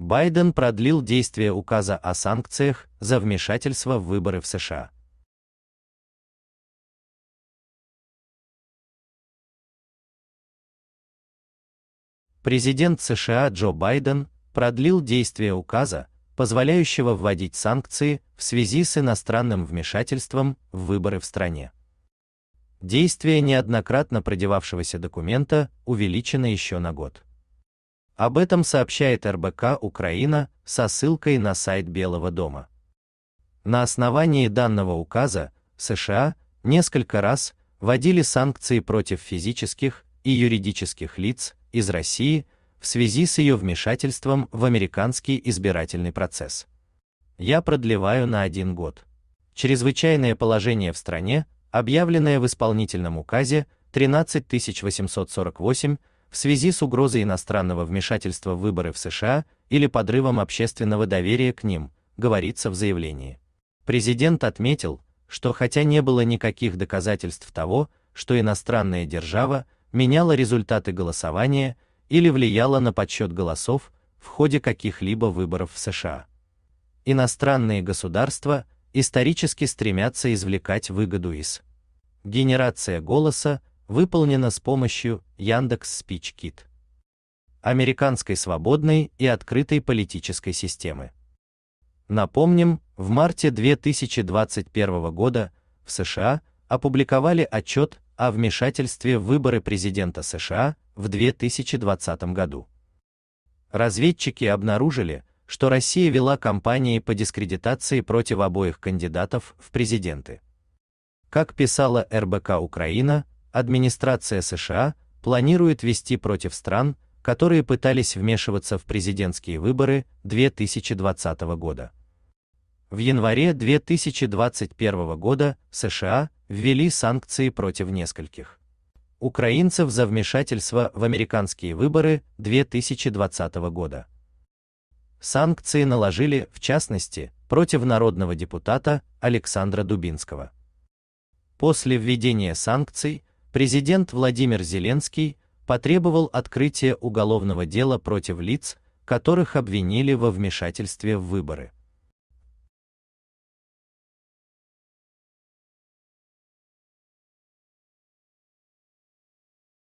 Байден продлил действие указа о санкциях за вмешательство в выборы в США. Президент США Джо Байден продлил действие указа, позволяющего вводить санкции в связи с иностранным вмешательством в выборы в стране. Действие неоднократно продевавшегося документа увеличено еще на год. Об этом сообщает РБК Украина со ссылкой на сайт Белого дома. На основании данного указа США несколько раз вводили санкции против физических и юридических лиц из России в связи с ее вмешательством в американский избирательный процесс. Я продлеваю на один год. Чрезвычайное положение в стране, объявленное в исполнительном указе 13848 в связи с угрозой иностранного вмешательства в выборы в США или подрывом общественного доверия к ним, говорится в заявлении. Президент отметил, что хотя не было никаких доказательств того, что иностранная держава меняла результаты голосования или влияла на подсчет голосов в ходе каких-либо выборов в США. Иностранные государства исторически стремятся извлекать выгоду из генерация голоса выполнена с помощью Яндекс Спичкит американской свободной и открытой политической системы. Напомним, в марте 2021 года в США опубликовали отчет о вмешательстве в выборы президента США в 2020 году. Разведчики обнаружили, что Россия вела кампании по дискредитации против обоих кандидатов в президенты. Как писала РБК Украина, администрация США планирует вести против стран, которые пытались вмешиваться в президентские выборы 2020 года. В январе 2021 года США ввели санкции против нескольких украинцев за вмешательство в американские выборы 2020 года. Санкции наложили, в частности, против народного депутата Александра Дубинского. После введения санкций Президент Владимир Зеленский потребовал открытия уголовного дела против лиц, которых обвинили во вмешательстве в выборы.